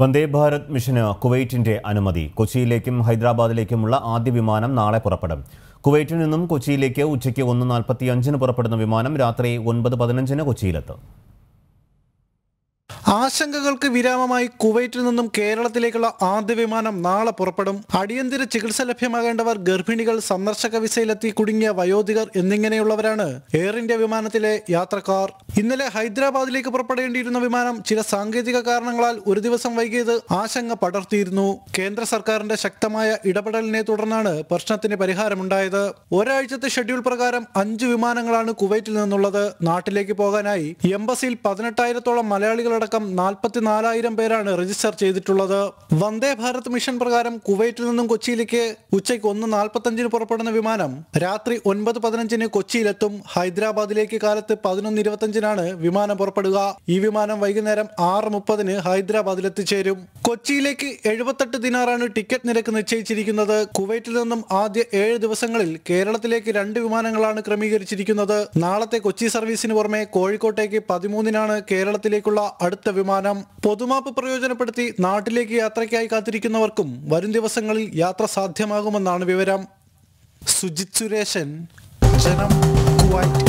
വന്ദേ ഭാരത് മിഷന് കുവൈറ്റിന്റെ അനുമതി കൊച്ചിയിലേക്കും ഹൈദരാബാദിലേക്കുമുള്ള ആദ്യ വിമാനം നാളെ പുറപ്പെടും കുവൈറ്റിൽ നിന്നും കൊച്ചിയിലേക്ക് ഉച്ചയ്ക്ക് ഒന്ന് നാൽപ്പത്തി അഞ്ചിന് പുറപ്പെടുന്ന വിമാനം രാത്രി ഒൻപത് പതിനഞ്ചിന് കൊച്ചിയിലെത്തും ആശങ്കകൾക്ക് വിരാമമായി കുവൈറ്റിൽ നിന്നും കേരളത്തിലേക്കുള്ള ആദ്യ വിമാനം നാളെ പുറപ്പെടും അടിയന്തര ചികിത്സ ലഭ്യമാകേണ്ടവർ ഗർഭിണികൾ സന്ദർശക വിസയിലെത്തി കുടുങ്ങിയ വയോധികർ എന്നിങ്ങനെയുള്ളവരാണ് എയർ ഇന്ത്യ വിമാനത്തിലെ യാത്രക്കാർ ഇന്നലെ ഹൈദരാബാദിലേക്ക് പുറപ്പെടേണ്ടിയിരുന്ന വിമാനം ചില സാങ്കേതിക കാരണങ്ങളാൽ ഒരു ദിവസം വൈകിയത് ആശങ്ക പടർത്തിയിരുന്നു കേന്ദ്ര സർക്കാരിന്റെ ശക്തമായ ഇടപെടലിനെ തുടർന്നാണ് പ്രശ്നത്തിന് പരിഹാരമുണ്ടായത് ഒരാഴ്ചത്തെ ഷെഡ്യൂൾ പ്രകാരം അഞ്ച് വിമാനങ്ങളാണ് കുവൈറ്റിൽ നിന്നുള്ളത് നാട്ടിലേക്ക് പോകാനായി എംബസിയിൽ പതിനെട്ടായിരത്തോളം മലയാളികളടക്കം നാൽപ്പത്തി നാലായിരം പേരാണ് രജിസ്റ്റർ ചെയ്തിട്ടുള്ളത് വന്ദേ ഭാരത് മിഷൻ പ്രകാരം കുവൈറ്റിൽ നിന്നും കൊച്ചിയിലേക്ക് ഉച്ചയ്ക്ക് ഒന്ന് നാൽപ്പത്തഞ്ചിന് പുറപ്പെടുന്ന വിമാനം രാത്രി ഒൻപത് പതിനഞ്ചിന് കൊച്ചിയിലെത്തും ഹൈദരാബാദിലേക്ക് കാലത്ത് പതിനൊന്ന് ഇരുപത്തഞ്ചിനാണ് വിമാനം പുറപ്പെടുക ഈ വിമാനം വൈകുന്നേരം ആറ് മുപ്പതിന് ഹൈദരാബാദിൽ എത്തിച്ചേരും കൊച്ചിയിലേക്ക് എഴുപത്തെട്ട് ദിനാറാണ് ടിക്കറ്റ് നിരക്ക് നിശ്ചയിച്ചിരിക്കുന്നത് കുവൈറ്റിൽ നിന്നും ആദ്യ ഏഴ് ദിവസങ്ങളിൽ കേരളത്തിലേക്ക് രണ്ട് വിമാനങ്ങളാണ് ക്രമീകരിച്ചിരിക്കുന്നത് നാളത്തെ കൊച്ചി സർവീസിന് പുറമെ കോഴിക്കോട്ടേക്ക് പതിമൂന്നിനാണ് കേരളത്തിലേക്കുള്ള അടുത്ത വിമാനം പൊതുമാപ്പ് പ്രയോജനപ്പെടുത്തി നാട്ടിലേക്ക് യാത്രയ്ക്കായി കാത്തിരിക്കുന്നവർക്കും വരും ദിവസങ്ങളിൽ യാത്ര സാധ്യമാകുമെന്നാണ് വിവരം സുജിത് സുരേശൻ ജനം കുവൈറ്റ്